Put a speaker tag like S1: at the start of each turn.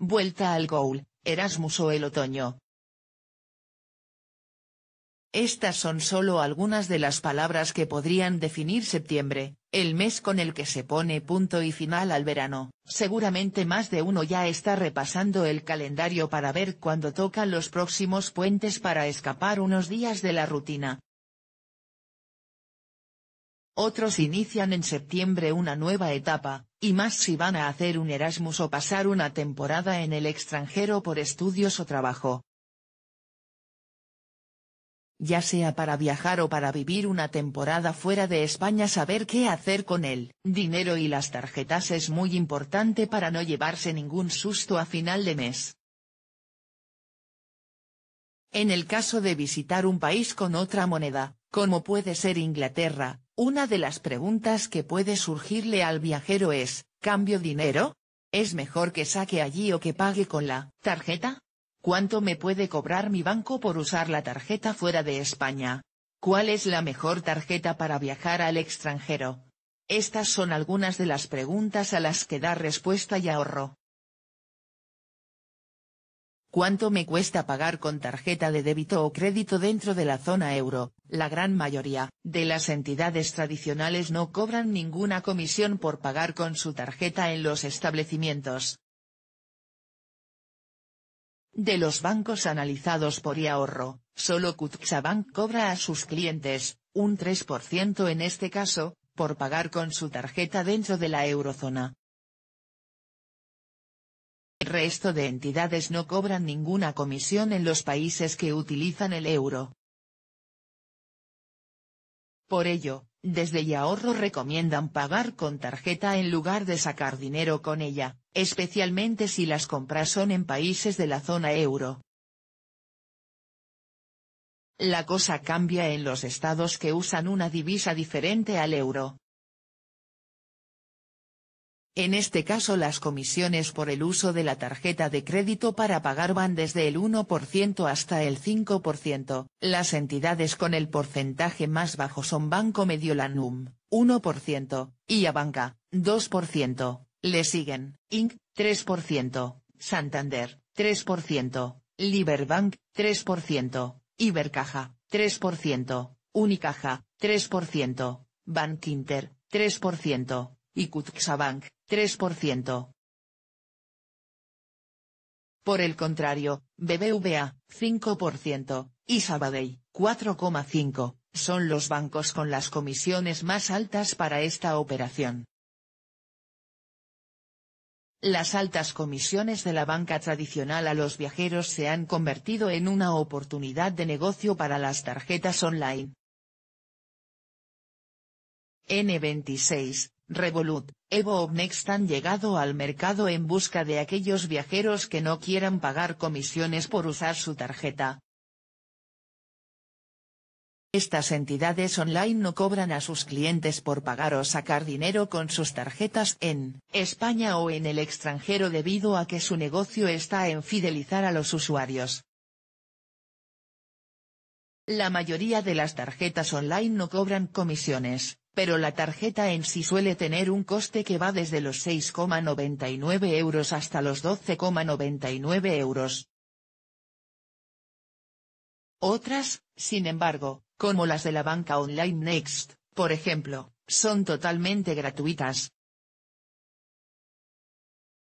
S1: Vuelta al Goal, Erasmus o el otoño. Estas son solo algunas de las palabras que podrían definir septiembre, el mes con el que se pone punto y final al verano. Seguramente más de uno ya está repasando el calendario para ver cuándo tocan los próximos puentes para escapar unos días de la rutina, otros inician en septiembre una nueva etapa, y más si van a hacer un Erasmus o pasar una temporada en el extranjero por estudios o trabajo. Ya sea para viajar o para vivir una temporada fuera de España saber qué hacer con el dinero y las tarjetas es muy importante para no llevarse ningún susto a final de mes. En el caso de visitar un país con otra moneda, como puede ser Inglaterra? Una de las preguntas que puede surgirle al viajero es, ¿cambio dinero? ¿Es mejor que saque allí o que pague con la tarjeta? ¿Cuánto me puede cobrar mi banco por usar la tarjeta fuera de España? ¿Cuál es la mejor tarjeta para viajar al extranjero? Estas son algunas de las preguntas a las que da respuesta y ahorro. ¿Cuánto me cuesta pagar con tarjeta de débito o crédito dentro de la zona euro? La gran mayoría de las entidades tradicionales no cobran ninguna comisión por pagar con su tarjeta en los establecimientos. De los bancos analizados por iAhorro, solo Kutxabank cobra a sus clientes, un 3% en este caso, por pagar con su tarjeta dentro de la eurozona resto de entidades no cobran ninguna comisión en los países que utilizan el euro. Por ello, desde ahorro recomiendan pagar con tarjeta en lugar de sacar dinero con ella, especialmente si las compras son en países de la zona euro. La cosa cambia en los estados que usan una divisa diferente al euro. En este caso las comisiones por el uso de la tarjeta de crédito para pagar van desde el 1% hasta el 5%. Las entidades con el porcentaje más bajo son Banco Mediolanum, 1%, y Abanca, 2%. Le siguen, Inc., 3%, Santander, 3%, Liberbank, 3%, Ibercaja, 3%, Unicaja, 3%, Bank Inter, 3%, y Cuxabank, 3%. Por el contrario, BBVA, 5%, y Sabadell, 4,5%, son los bancos con las comisiones más altas para esta operación. Las altas comisiones de la banca tradicional a los viajeros se han convertido en una oportunidad de negocio para las tarjetas online. N26, Revolut, Evo o han llegado al mercado en busca de aquellos viajeros que no quieran pagar comisiones por usar su tarjeta. Estas entidades online no cobran a sus clientes por pagar o sacar dinero con sus tarjetas en España o en el extranjero debido a que su negocio está en fidelizar a los usuarios. La mayoría de las tarjetas online no cobran comisiones, pero la tarjeta en sí suele tener un coste que va desde los 6,99 euros hasta los 12,99 euros. Otras, sin embargo, como las de la banca online Next, por ejemplo, son totalmente gratuitas,